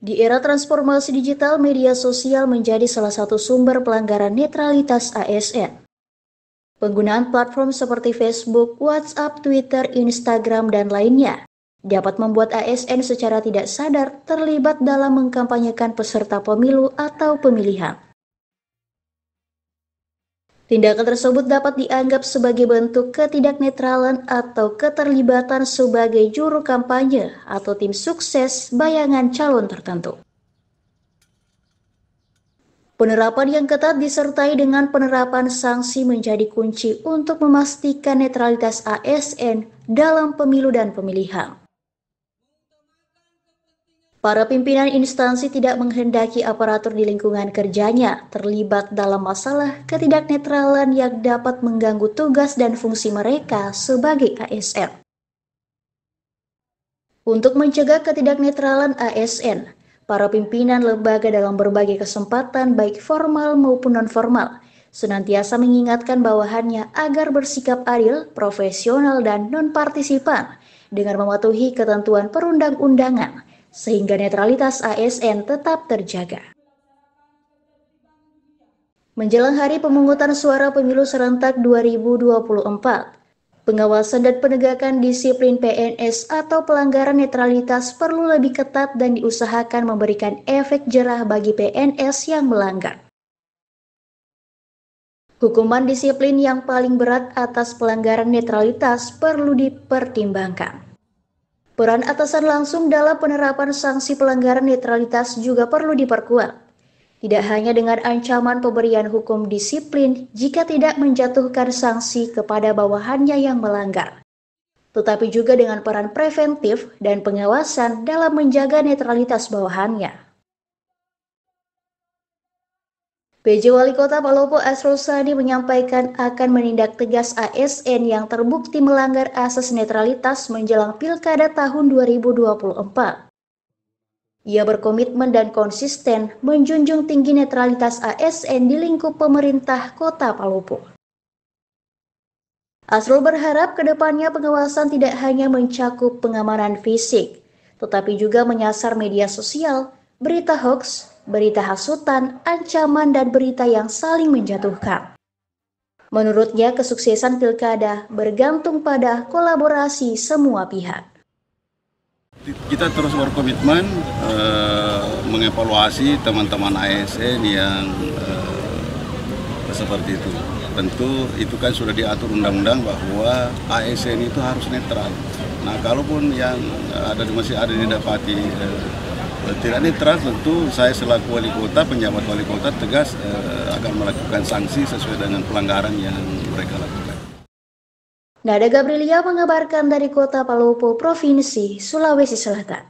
Di era transformasi digital, media sosial menjadi salah satu sumber pelanggaran netralitas ASN. Penggunaan platform seperti Facebook, WhatsApp, Twitter, Instagram, dan lainnya dapat membuat ASN secara tidak sadar terlibat dalam mengkampanyekan peserta pemilu atau pemilihan. Tindakan tersebut dapat dianggap sebagai bentuk ketidaknetralan atau keterlibatan sebagai juru kampanye atau tim sukses bayangan calon tertentu. Penerapan yang ketat disertai dengan penerapan sanksi menjadi kunci untuk memastikan netralitas ASN dalam pemilu dan pemilihan. Para pimpinan instansi tidak menghendaki aparatur di lingkungan kerjanya terlibat dalam masalah ketidaknetralan yang dapat mengganggu tugas dan fungsi mereka sebagai ASN. Untuk mencegah ketidaknetralan ASN, para pimpinan lembaga dalam berbagai kesempatan baik formal maupun nonformal senantiasa mengingatkan bawahannya agar bersikap adil, profesional, dan nonpartisipan dengan mematuhi ketentuan perundang-undangan – sehingga netralitas ASN tetap terjaga. Menjelang hari pemungutan suara pemilu serentak 2024, pengawasan dan penegakan disiplin PNS atau pelanggaran netralitas perlu lebih ketat dan diusahakan memberikan efek jerah bagi PNS yang melanggar. Hukuman disiplin yang paling berat atas pelanggaran netralitas perlu dipertimbangkan. Peran atasan langsung dalam penerapan sanksi pelanggaran netralitas juga perlu diperkuat. Tidak hanya dengan ancaman pemberian hukum disiplin jika tidak menjatuhkan sanksi kepada bawahannya yang melanggar, tetapi juga dengan peran preventif dan pengawasan dalam menjaga netralitas bawahannya. PJ Wali Kota Palopo S. Rosadi menyampaikan akan menindak tegas ASN yang terbukti melanggar asas netralitas menjelang pilkada tahun 2024. Ia berkomitmen dan konsisten menjunjung tinggi netralitas ASN di lingkup pemerintah Kota Palopo. Asrul berharap kedepannya pengawasan tidak hanya mencakup pengamanan fisik, tetapi juga menyasar media sosial, berita hoax, berita hasutan, ancaman, dan berita yang saling menjatuhkan. Menurutnya, kesuksesan pilkada bergantung pada kolaborasi semua pihak. Kita terus berkomitmen uh, mengevaluasi teman-teman ASN yang uh, seperti itu. Tentu itu kan sudah diatur undang-undang bahwa ASN itu harus netral. Nah, kalaupun yang ada masih ada didapati eh, tidak netral tentu saya selaku wali kota, penjabat wali kota tegas eh, akan melakukan sanksi sesuai dengan pelanggaran yang mereka lakukan. Nada Gabrielia mengabarkan dari kota Palopo, Provinsi Sulawesi Selatan.